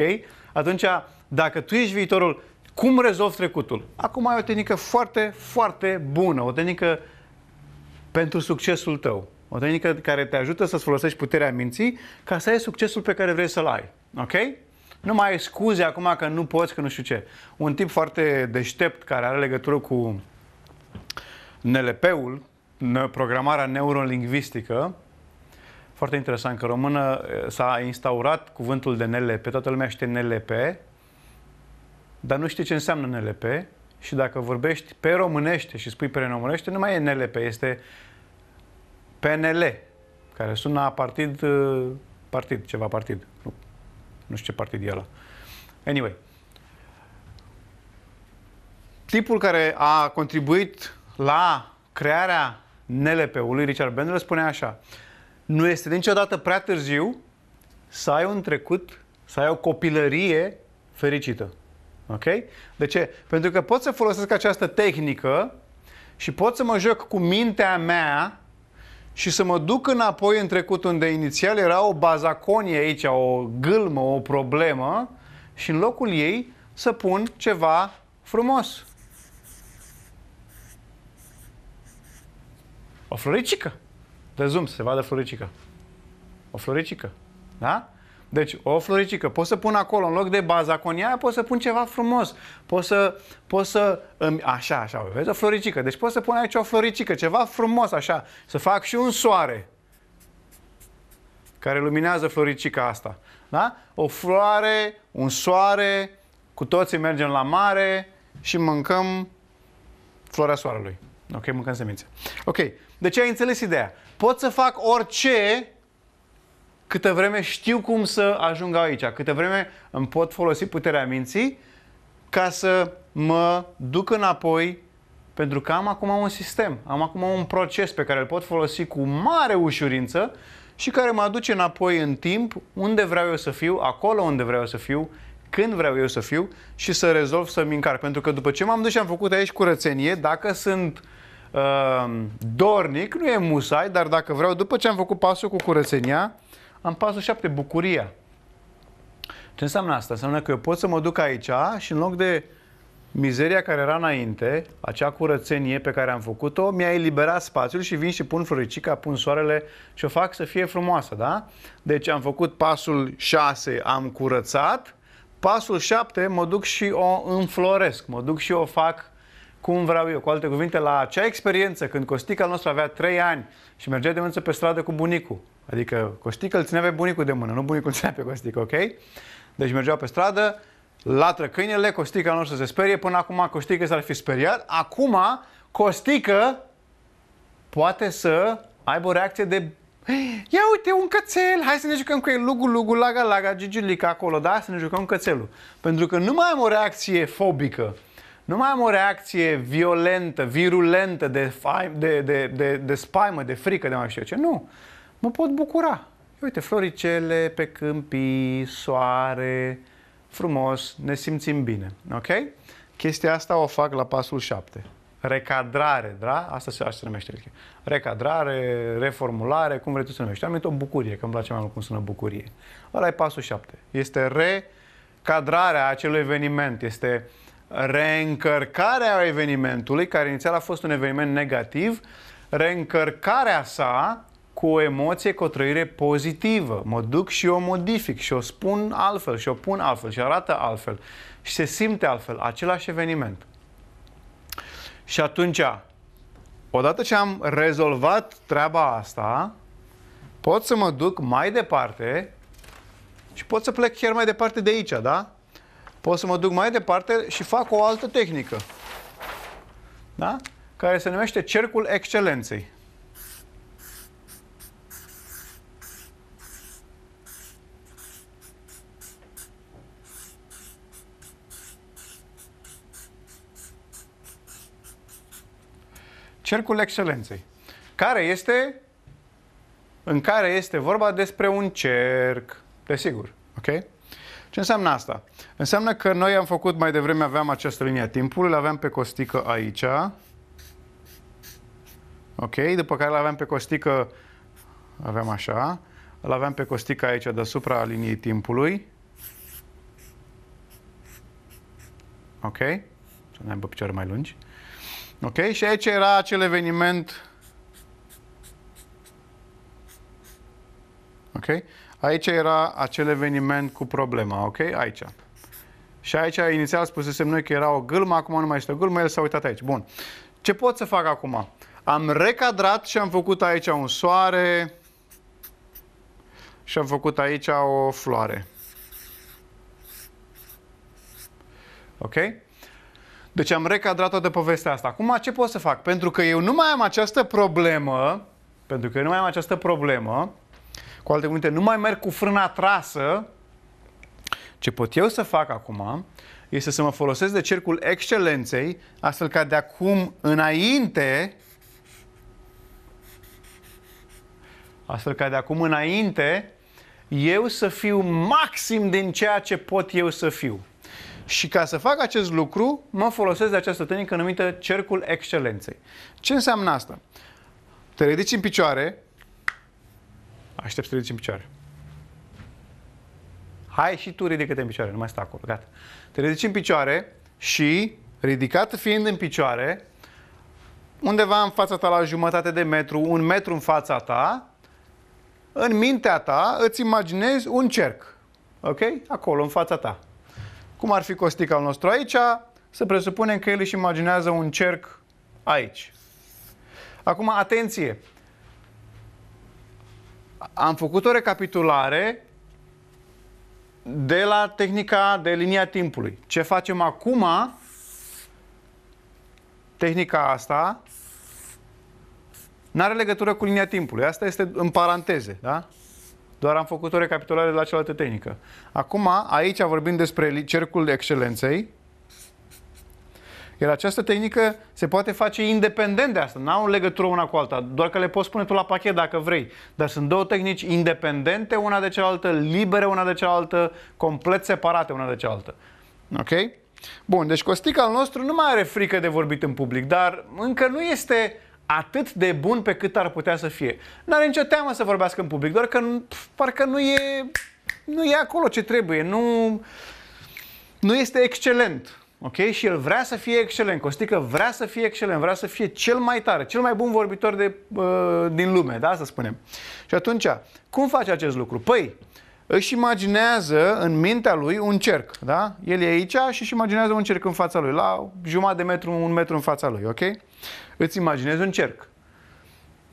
Atunci, dacă tu ești viitorul, cum rezolvi trecutul? Acum ai o tehnică foarte, foarte bună, o tehnică pentru succesul tău. O tehnică care te ajută să-ți folosești puterea minții ca să ai succesul pe care vrei să-l ai. Ok? Nu mai ai scuze acum că nu poți, că nu știu ce. Un tip foarte deștept care are legătură cu NLP-ul, programarea neurolingvistică, foarte interesant că în română s-a instaurat cuvântul de NLP, toată lumea știe NLP, dar nu știe ce înseamnă NLP și dacă vorbești pe românește și spui pe românește, nu mai e NLP, este PNL, care sună a partid, uh, partid, ceva partid. Nu, nu știu ce partid e ăla. Anyway. Tipul care a contribuit la crearea NLP-ului, Richard Bandler, spune așa. Nu este niciodată prea târziu să ai un trecut, să ai o copilărie fericită. Ok? De ce? Pentru că pot să folosesc această tehnică și pot să mă joc cu mintea mea și să mă duc înapoi în trecut unde inițial era o bazaconie aici, o gâlmă, o problemă și în locul ei să pun ceva frumos. O floricică. De zoom, se vadă floricică. O floricică. Da? Deci o floricică. Pot să pun acolo, în loc de conia, pot să pun ceva frumos. Pot să, pot să așa, așa, vezi, o floricică. Deci pot să pun aici o floricică, ceva frumos, așa. Să fac și un soare care luminează floricica asta. Da? O floare, un soare, cu toții mergem la mare și mâncăm floarea soarelui. Ok, mâncăm semințe. Ok, deci ai înțeles ideea. Pot să fac orice câtă vreme știu cum să ajung aici, câtă vreme îmi pot folosi puterea minții ca să mă duc înapoi pentru că am acum un sistem, am acum un proces pe care îl pot folosi cu mare ușurință și care mă aduce înapoi în timp unde vreau eu să fiu, acolo unde vreau să fiu, când vreau eu să fiu și să rezolv să-mi încarc. Pentru că după ce m-am dus și am făcut aici curățenie, dacă sunt uh, dornic, nu e musai, dar dacă vreau, după ce am făcut pasul cu curățenia, am pasul 7, bucuria. Ce înseamnă asta? Înseamnă că eu pot să mă duc aici și în loc de mizeria care era înainte, acea curățenie pe care am făcut-o, mi-a eliberat spațiul și vin și pun floricica, pun soarele și o fac să fie frumoasă, da? Deci am făcut pasul 6, am curățat, pasul 7 mă duc și o înfloresc, mă duc și o fac cum vreau eu. Cu alte cuvinte, la acea experiență, când Costica noastră avea 3 ani și mergea de mânță pe stradă cu bunicul, Adică Costică îl ținea pe bunicul de mână, nu bunicul ținea pe Costică, ok? Deci mergeau pe stradă, latră câinele, Costică nu o să se sperie, până acum Costică s-ar fi speriat, acum Costică poate să aibă o reacție de eh, Ia uite un cățel, hai să ne jucăm cu el, lugu, lugu, laga, laga, gigilica acolo, da? Să ne jucăm cățelul. Pentru că nu mai am o reacție fobică, nu mai am o reacție violentă, virulentă, de, de, de, de, de spaimă, de frică, de mai știu eu ce, nu mă pot bucura. Uite, floricele pe câmpii, soare, frumos, ne simțim bine. Ok? Chestia asta o fac la pasul 7. Recadrare, da? Asta se, așa numește. Adică. Recadrare, reformulare, cum vrei tu să numești. Am o bucurie, că îmi place mai mult cum sună bucurie. Ăla e pasul 7. Este recadrarea acelui eveniment. Este reîncărcarea evenimentului, care inițial a fost un eveniment negativ, reîncărcarea sa cu o emoție, cu o trăire pozitivă. Mă duc și o modific și o spun altfel și o pun altfel și arată altfel și se simte altfel același eveniment. Și atunci, odată ce am rezolvat treaba asta, pot să mă duc mai departe și pot să plec chiar mai departe de aici, da? Pot să mă duc mai departe și fac o altă tehnică. Da? Care se numește cercul excelenței. Cercul Excelenței, care este în care este vorba despre un cerc, desigur, ok? Ce înseamnă asta? Înseamnă că noi am făcut mai devreme, aveam această linie a timpului, le aveam pe costică aici, ok? După care l-aveam pe costică, aveam așa, l-aveam pe costică aici deasupra liniei timpului, ok? Să ne aibă picioare mai lungi. Ok? Și aici era acel eveniment. Ok? Aici era acel eveniment cu problema, ok? Aici. Și aici inițial spusesem noi că era o gâlmă, acum nu mai este o gâlmă, el s-a uitat aici. Bun. Ce pot să fac acum? Am recadrat și am făcut aici un soare și am făcut aici o floare. Ok? Deci am recadrat toată povestea asta. Acum ce pot să fac? Pentru că eu nu mai am această problemă, pentru că eu nu mai am această problemă, cu alte cuvinte, nu mai merg cu frâna trasă, ce pot eu să fac acum este să mă folosesc de cercul excelenței, astfel ca de acum înainte, astfel ca de acum înainte, eu să fiu maxim din ceea ce pot eu să fiu. Și ca să fac acest lucru, mă folosesc de această tehnică numită cercul excelenței. Ce înseamnă asta? Te ridici în picioare, aștept să te ridici în picioare. Hai și tu ridică-te în picioare, nu mai sta acolo, gata. Te ridici în picioare și, ridicat fiind în picioare, undeva în fața ta la jumătate de metru, un metru în fața ta, în mintea ta îți imaginezi un cerc. Ok? Acolo, în fața ta cum ar fi Costic al nostru aici, să presupunem că el își imaginează un cerc aici. Acum, atenție! Am făcut o recapitulare de la tehnica de linia timpului. Ce facem acum? Tehnica asta n-are legătură cu linia timpului. Asta este în paranteze, da? doar am făcut o recapitulare la cealaltă tehnică. Acum, aici vorbim despre cercul excelenței, iar această tehnică se poate face independent de asta, n-au legătură una cu alta, doar că le poți pune tu la pachet dacă vrei. Dar sunt două tehnici independente una de cealaltă, libere una de cealaltă, complet separate una de cealaltă. Ok? Bun, deci Costica al nostru nu mai are frică de vorbit în public, dar încă nu este atât de bun pe cât ar putea să fie. N-are nicio teamă să vorbească în public, doar că pf, parcă nu e, nu e acolo ce trebuie, nu, nu este excelent. Ok? Și el vrea să fie excelent. Costică vrea să fie excelent, vrea să fie cel mai tare, cel mai bun vorbitor de, uh, din lume, da? Să spunem. Și atunci, cum face acest lucru? Păi, își imaginează în mintea lui un cerc, da? El e aici și își imaginează un cerc în fața lui, la jumătate de metru, un metru în fața lui, ok? îți imaginezi un cerc.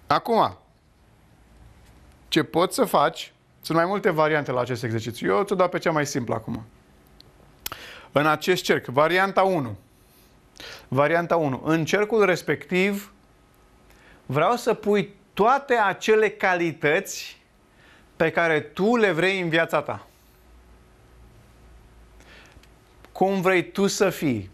Acum, ce poți să faci, sunt mai multe variante la acest exercițiu. Eu ți-o dau pe cea mai simplă acum. În acest cerc, varianta 1. Varianta 1. În cercul respectiv, vreau să pui toate acele calități pe care tu le vrei în viața ta. Cum vrei tu să fii?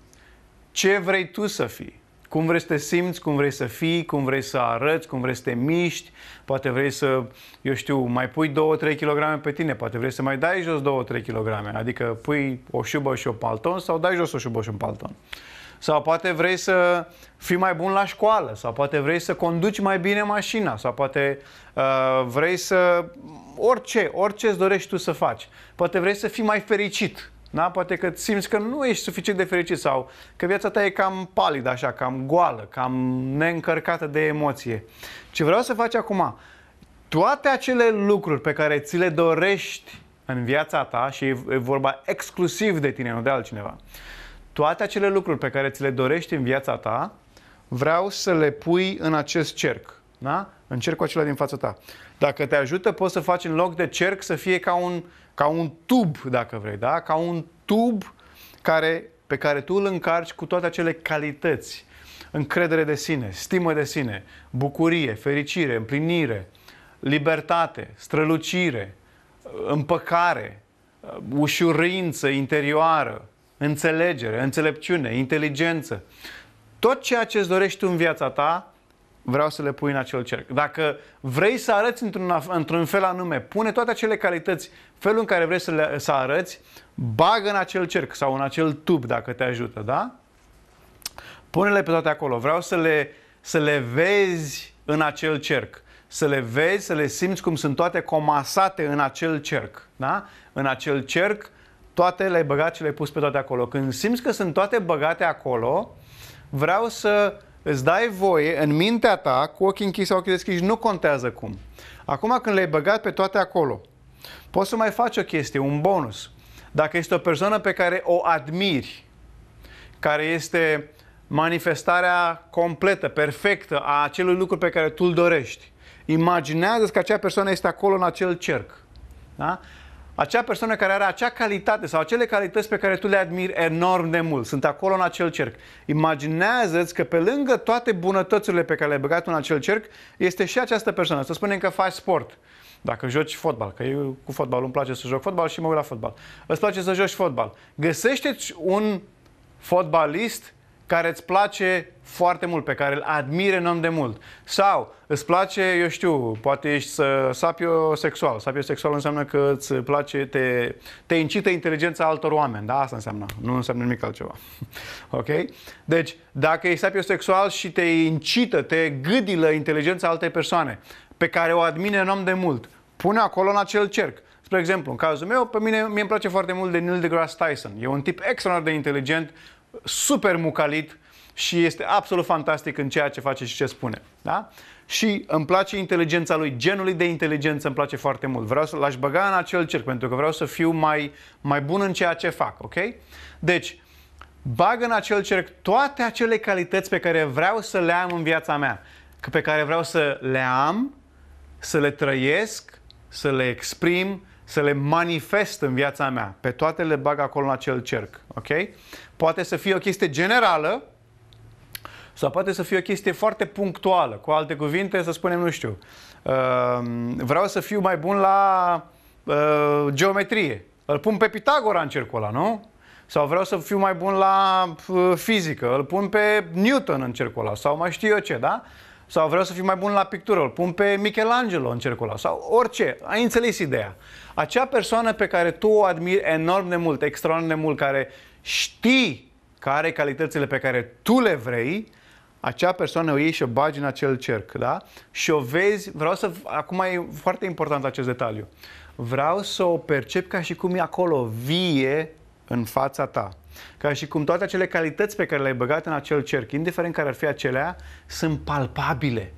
Ce vrei tu să fii? cum vrei să te simți, cum vrei să fii, cum vrei să arăți, cum vrei să te miști, poate vrei să, eu știu, mai pui 2-3 kg pe tine, poate vrei să mai dai jos 2-3 kg, adică pui o șubă și o palton sau dai jos o șubă și un palton. Sau poate vrei să fii mai bun la școală, sau poate vrei să conduci mai bine mașina, sau poate uh, vrei să... orice, orice îți dorești tu să faci. Poate vrei să fii mai fericit, da? Poate că simți că nu ești suficient de fericit sau că viața ta e cam palidă, așa, cam goală, cam neîncărcată de emoție. Ce vreau să faci acum, toate acele lucruri pe care ți le dorești în viața ta și e vorba exclusiv de tine, nu de altcineva, toate acele lucruri pe care ți le dorești în viața ta, vreau să le pui în acest cerc. Da? În cercul acela din fața ta. Dacă te ajută, poți să faci în loc de cerc să fie ca un, ca un tub, dacă vrei, da? Ca un tub care, pe care tu îl încarci cu toate acele calități. Încredere de sine, stimă de sine, bucurie, fericire, împlinire, libertate, strălucire, împăcare, ușurință interioară, înțelegere, înțelepciune, inteligență. Tot ceea ce îți dorești tu în viața ta, vreau să le pui în acel cerc. Dacă vrei să arăți într-un, într-un fel anume, pune toate acele calități, felul în care vrei să, le, să arăți, bagă în acel cerc sau în acel tub dacă te ajută, da? Pune-le pe toate acolo. Vreau să le, să le vezi în acel cerc. Să le vezi, să le simți cum sunt toate comasate în acel cerc, da? În acel cerc, toate le-ai băgat și le-ai pus pe toate acolo. Când simți că sunt toate băgate acolo, vreau să îți dai voie în mintea ta, cu ochii închiși sau ochii deschiși, nu contează cum. Acum când le-ai băgat pe toate acolo, poți să mai faci o chestie, un bonus. Dacă este o persoană pe care o admiri, care este manifestarea completă, perfectă a acelui lucru pe care tu îl dorești, imaginează-ți că acea persoană este acolo în acel cerc. Da? acea persoană care are acea calitate sau acele calități pe care tu le admiri enorm de mult, sunt acolo în acel cerc. Imaginează-ți că pe lângă toate bunătățile pe care le-ai băgat în acel cerc, este și această persoană. Să spunem că faci sport. Dacă joci fotbal, că eu cu fotbal îmi place să joc fotbal și mă uit la fotbal. Îți place să joci fotbal. Găsește-ți un fotbalist care îți place foarte mult, pe care îl în om de mult. Sau îți place, eu știu, poate ești să, sapiosexual. Sapiosexual înseamnă că îți place, te, te incită inteligența altor oameni. Da, asta înseamnă. Nu înseamnă nimic altceva. ok? Deci, dacă ești sapiosexual și te incită, te gâdilă inteligența altei persoane, pe care o în om de mult, pune acolo în acel cerc. Spre exemplu, în cazul meu, pe mine mi-e place foarte mult de Neil deGrasse Tyson. E un tip extraordinar de inteligent, super mucalit și este absolut fantastic în ceea ce face și ce spune. Da? Și îmi place inteligența lui, genul de inteligență îmi place foarte mult. Vreau să l-aș băga în acel cerc pentru că vreau să fiu mai, mai bun în ceea ce fac, ok? Deci, bag în acel cerc toate acele calități pe care vreau să le am în viața mea, pe care vreau să le am, să le trăiesc, să le exprim, să le manifest în viața mea. Pe toate le bag acolo în acel cerc. Ok? Poate să fie o chestie generală sau poate să fie o chestie foarte punctuală. Cu alte cuvinte, să spunem, nu știu, uh, vreau să fiu mai bun la uh, geometrie. Îl pun pe Pitagora în cercul ăla, nu? Sau vreau să fiu mai bun la uh, fizică. Îl pun pe Newton în cercul ăla. Sau mai știu eu ce, da? Sau vreau să fiu mai bun la pictură. Îl pun pe Michelangelo în cercul ăla. Sau orice. Ai înțeles ideea. Uh, acea persoană pe care tu o admiri enorm de mult, extraordinar de mult, care știi că are calitățile pe care tu le vrei, acea persoană o iei și o bagi în acel cerc, da? Și o vezi, vreau să, acum e foarte important acest detaliu, vreau să o percep ca și cum e acolo, vie în fața ta. Ca și cum toate acele calități pe care le-ai băgat în acel cerc, indiferent care ar fi acelea, sunt palpabile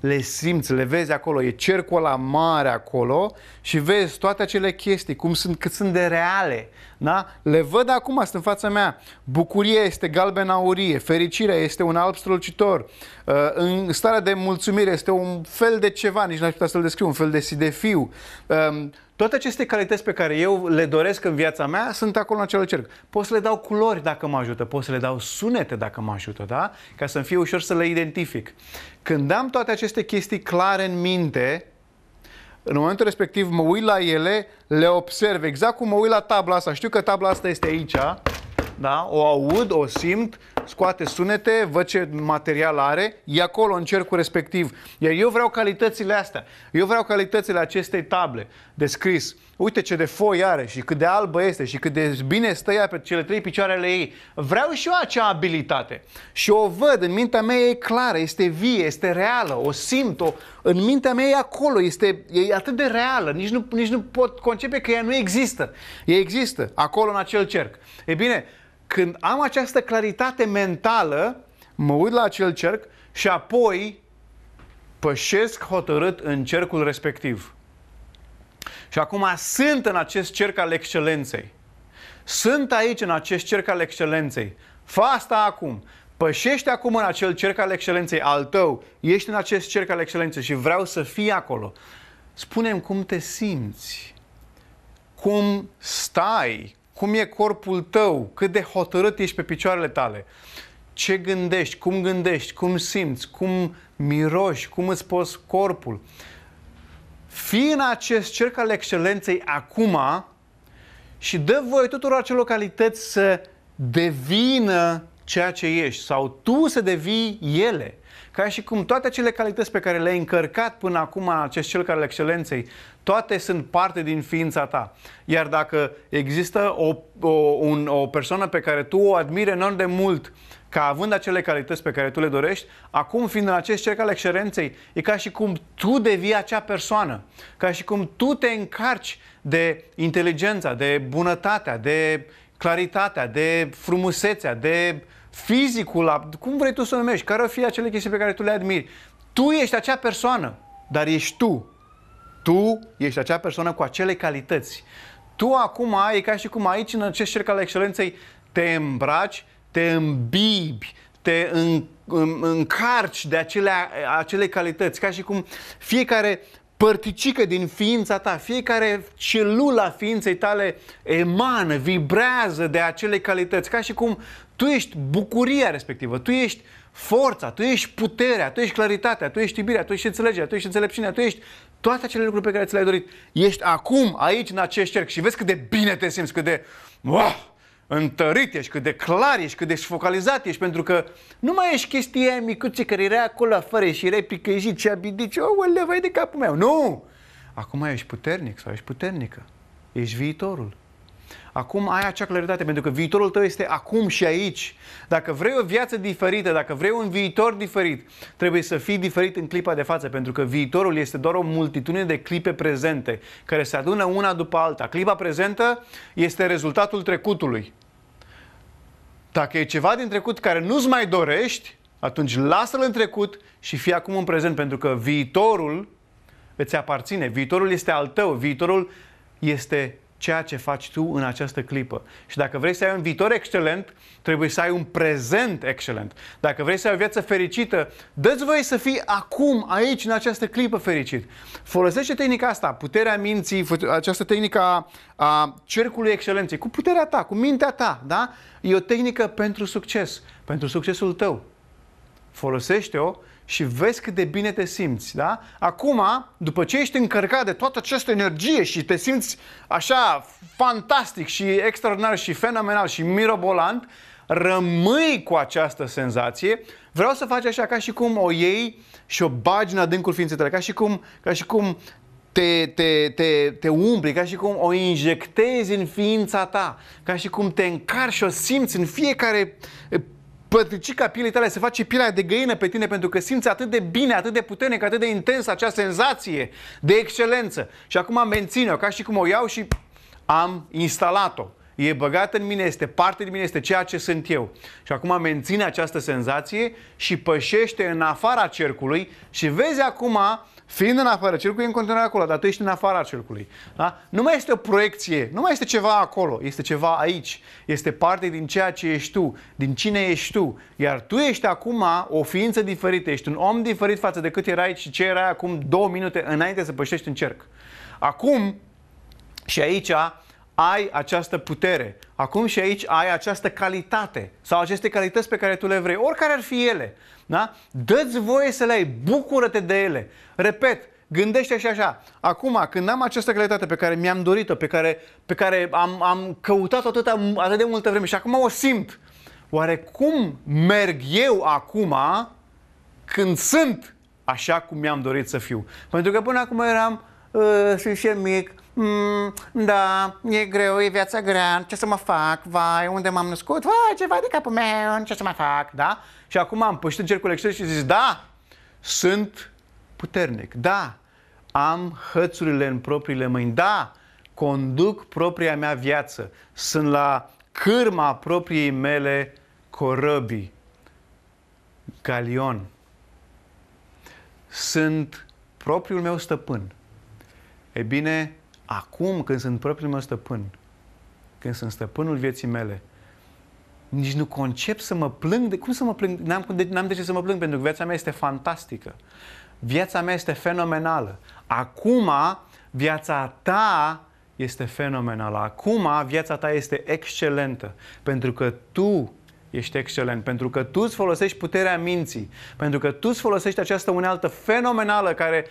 le simți, le vezi acolo, e cercul la mare acolo și vezi toate acele chestii, cum sunt, cât sunt de reale, da? Le văd acum, sunt în fața mea. Bucuria este galben aurie, fericirea este un alb strălucitor, uh, în starea de mulțumire este un fel de ceva, nici n-aș putea să-l descriu, un fel de sidefiu, um, toate aceste calități pe care eu le doresc în viața mea sunt acolo în acel cerc. Pot să le dau culori dacă mă ajută, pot să le dau sunete dacă mă ajută, da? Ca să-mi fie ușor să le identific. Când am toate aceste chestii clare în minte, în momentul respectiv mă uit la ele, le observ, exact cum mă uit la tabla asta. Știu că tabla asta este aici, da? O aud, o simt, scoate sunete, văd ce material are, e acolo în cercul respectiv. Iar eu vreau calitățile astea. Eu vreau calitățile acestei table de scris. Uite ce de foi are și cât de albă este și cât de bine stă ea pe cele trei picioarele ei. Vreau și eu acea abilitate. Și o văd, în mintea mea e clară, este vie, este reală, o simt, o, în mintea mea e acolo, este, e atât de reală, nici nu, nici nu pot concepe că ea nu există. Ea există, acolo în acel cerc. E bine, când am această claritate mentală, mă uit la acel cerc și apoi pășesc hotărât în cercul respectiv. Și acum sunt în acest cerc al excelenței. Sunt aici în acest cerc al excelenței. Fă asta acum. Pășește acum în acel cerc al excelenței al tău. Ești în acest cerc al excelenței și vreau să fii acolo. Spune-mi cum te simți. Cum stai? cum e corpul tău, cât de hotărât ești pe picioarele tale, ce gândești, cum gândești, cum simți, cum miroși, cum îți poți corpul. Fii în acest cerc al excelenței acum și dă voie tuturor acelor calități să devină ceea ce ești sau tu să devii ele. Ca și cum toate acele calități pe care le-ai încărcat până acum în acest cel care al excelenței, toate sunt parte din ființa ta. Iar dacă există o, o, un, o persoană pe care tu o admiri enorm de mult, ca având acele calități pe care tu le dorești, acum fiind în acest cerc al excelenței, e ca și cum tu devii acea persoană, ca și cum tu te încarci de inteligența, de bunătatea, de claritatea, de frumusețea, de fizicul, cum vrei tu să o numești, care o fi acele chestii pe care tu le admiri. Tu ești acea persoană, dar ești tu. Tu ești acea persoană cu acele calități. Tu acum e ca și cum aici, în acest cerc al excelenței, te îmbraci, te îmbibi, te în, în, încarci de acele, acele calități, ca și cum fiecare părticică din ființa ta, fiecare a ființei tale emană, vibrează de acele calități, ca și cum tu ești bucuria respectivă, tu ești forța, tu ești puterea, tu ești claritatea, tu ești iubirea, tu ești înțelegerea, tu ești înțelepciunea, tu ești toate acele lucruri pe care ți le-ai dorit. Ești acum aici în acest cerc și vezi cât de bine te simți, cât de... Uah! întărit ești, cât de clar ești, cât de focalizat ești, pentru că nu mai ești chestia aia micuță care era acolo afară și replică și ce abidici, o, le vai de capul meu. Nu! Acum ești puternic sau ești puternică. Ești viitorul. Acum ai acea claritate, pentru că viitorul tău este acum și aici. Dacă vrei o viață diferită, dacă vrei un viitor diferit, trebuie să fii diferit în clipa de față, pentru că viitorul este doar o multitudine de clipe prezente, care se adună una după alta. Clipa prezentă este rezultatul trecutului. Dacă e ceva din trecut care nu-ți mai dorești, atunci lasă-l în trecut și fii acum în prezent, pentru că viitorul îți aparține, viitorul este al tău, viitorul este ceea ce faci tu în această clipă. Și dacă vrei să ai un viitor excelent, trebuie să ai un prezent excelent. Dacă vrei să ai o viață fericită, dă-ți voie să fii acum, aici, în această clipă fericit. Folosește tehnica asta, puterea minții, această tehnică a, a cercului excelenței, cu puterea ta, cu mintea ta, da? E o tehnică pentru succes, pentru succesul tău. Folosește-o și vezi cât de bine te simți, da? Acum, după ce ești încărcat de toată această energie și te simți așa fantastic și extraordinar și fenomenal și mirobolant, rămâi cu această senzație, vreau să faci așa ca și cum o iei și o bagi în adâncul ființei tale, ca și cum, ca și cum te, te, te, te umpli, ca și cum o injectezi în ființa ta, ca și cum te încarci și o simți în fiecare păticica pielii tale se face pielea de găină pe tine pentru că simți atât de bine, atât de puternic, atât de intens acea senzație de excelență. Și acum menține-o ca și cum o iau și am instalat-o. E băgat în mine, este parte din mine, este ceea ce sunt eu. Și acum menține această senzație și pășește în afara cercului și vezi acum Fiind în afară, cercul e în continuare acolo, dar tu ești în afara cercului. Da? Nu mai este o proiecție, nu mai este ceva acolo, este ceva aici. Este parte din ceea ce ești tu, din cine ești tu. Iar tu ești acum o ființă diferită, ești un om diferit față de cât erai și ce erai acum două minute înainte să pășești în cerc. Acum, și aici, ai această putere. Acum și aici ai această calitate sau aceste calități pe care tu le vrei, oricare ar fi ele. Da? Dă-ți voie să le ai, bucură-te de ele. Repet, gândește și așa. Acum, când am această calitate pe care mi-am dorit-o, pe care, pe care am, am căutat-o atât, atât de multă vreme și acum o simt, oare cum merg eu acum când sunt așa cum mi-am dorit să fiu? Pentru că până acum eram uh, și mic, Mm, da, e greu, e viața grea, ce să mă fac, vai, unde m-am născut, vai, ceva de capul meu, ce să mă fac, da? Și acum am pășit cercul exterior și zis, da, sunt puternic, da, am hățurile în propriile mâini, da, conduc propria mea viață, sunt la cârma propriei mele corăbii, galion, sunt propriul meu stăpân. E bine, Acum, când sunt propriul meu stăpân, când sunt stăpânul vieții mele, nici nu concep să mă plâng. De, cum să mă plâng? N-am, de, n-am de ce să mă plâng, pentru că viața mea este fantastică. Viața mea este fenomenală. Acum, viața ta este fenomenală. Acum, viața ta este excelentă. Pentru că tu ești excelent, pentru că tu îți folosești puterea minții, pentru că tu îți folosești această unealtă fenomenală care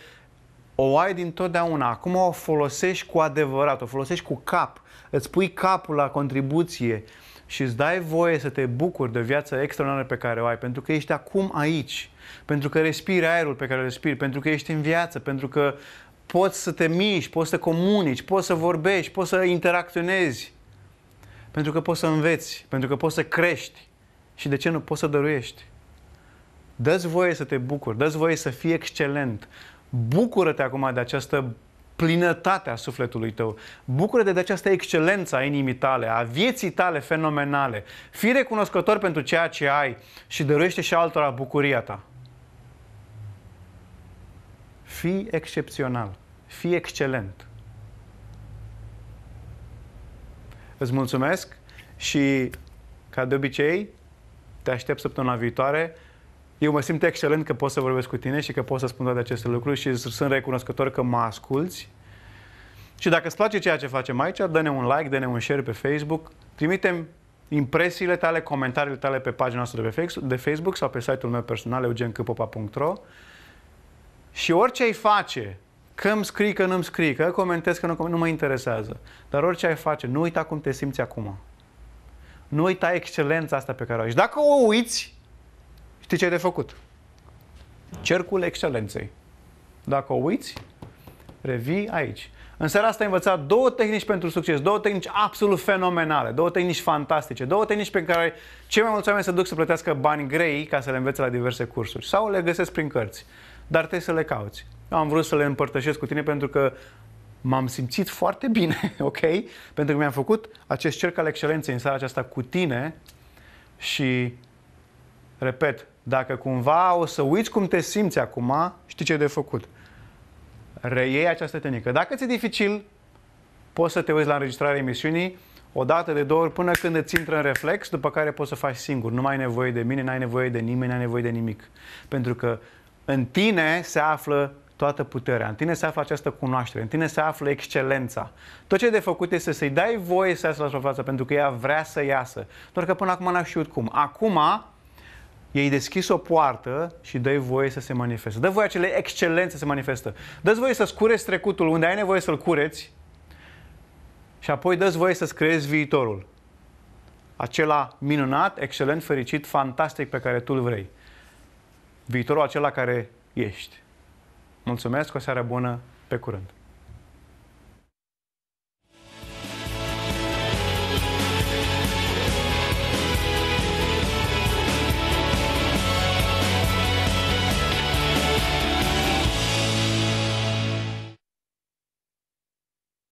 o ai din totdeauna. Acum o folosești cu adevărat, o folosești cu cap. Îți pui capul la contribuție și îți dai voie să te bucuri de viața extraordinară pe care o ai, pentru că ești acum aici, pentru că respiri aerul pe care îl respiri, pentru că ești în viață, pentru că poți să te miști, poți să comunici, poți să vorbești, poți să interacționezi, pentru că poți să înveți, pentru că poți să crești și de ce nu poți să dăruiești. Dă-ți voie să te bucuri, dă-ți voie să fii excelent, Bucură-te acum de această plinătate a sufletului tău. Bucură-te de această excelență a inimii tale, a vieții tale fenomenale. Fii recunoscător pentru ceea ce ai și dăruiește și altora bucuria ta. Fii excepțional, fii excelent. Îți mulțumesc și, ca de obicei, te aștept săptămâna viitoare eu mă simt excelent că pot să vorbesc cu tine și că pot să spun toate aceste lucruri și sunt recunoscător că mă asculți. Și dacă îți place ceea ce facem aici, dă-ne un like, dă-ne un share pe Facebook, trimitem impresiile tale, comentariile tale pe pagina noastră de Facebook sau pe site-ul meu personal, eugencâpopa.ro și orice ai face, că îmi scrii, că nu îmi scrii, că comentez, că nu, nu mă interesează, dar orice ai face, nu uita cum te simți acum. Nu uita excelența asta pe care o ai. Și dacă o uiți, Știi ce ai de făcut? Cercul excelenței. Dacă o uiți, revii aici. În seara asta ai învățat două tehnici pentru succes, două tehnici absolut fenomenale, două tehnici fantastice, două tehnici pe care cei mai mulți oameni se duc să plătească bani grei ca să le învețe la diverse cursuri sau le găsesc prin cărți, dar trebuie să le cauți. Eu am vrut să le împărtășesc cu tine pentru că m-am simțit foarte bine, ok? Pentru că mi-am făcut acest cerc al excelenței în seara aceasta cu tine și Repet, dacă cumva o să uiți cum te simți acum, știi ce e de făcut. Reiei această tehnică. Dacă ți-e dificil, poți să te uiți la înregistrarea emisiunii o dată, de două ori, până când îți intră în reflex, după care poți să faci singur. Nu mai ai nevoie de mine, nu ai nevoie de nimeni, nu ai nevoie de nimic. Pentru că în tine se află toată puterea, în tine se află această cunoaștere, în tine se află excelența. Tot ce e de făcut este să-i dai voie să iasă la suprafață, pentru că ea vrea să iasă. Doar că până acum n-a știut cum. Acum ei deschis o poartă și dă voie să se manifeste. Dă voie acele excelențe să se manifestă. dă voie să-ți cureți trecutul unde ai nevoie să-l cureți și apoi dă voie să-ți creezi viitorul. Acela minunat, excelent, fericit, fantastic pe care tu îl vrei. Viitorul acela care ești. Mulțumesc, o seară bună, pe curând!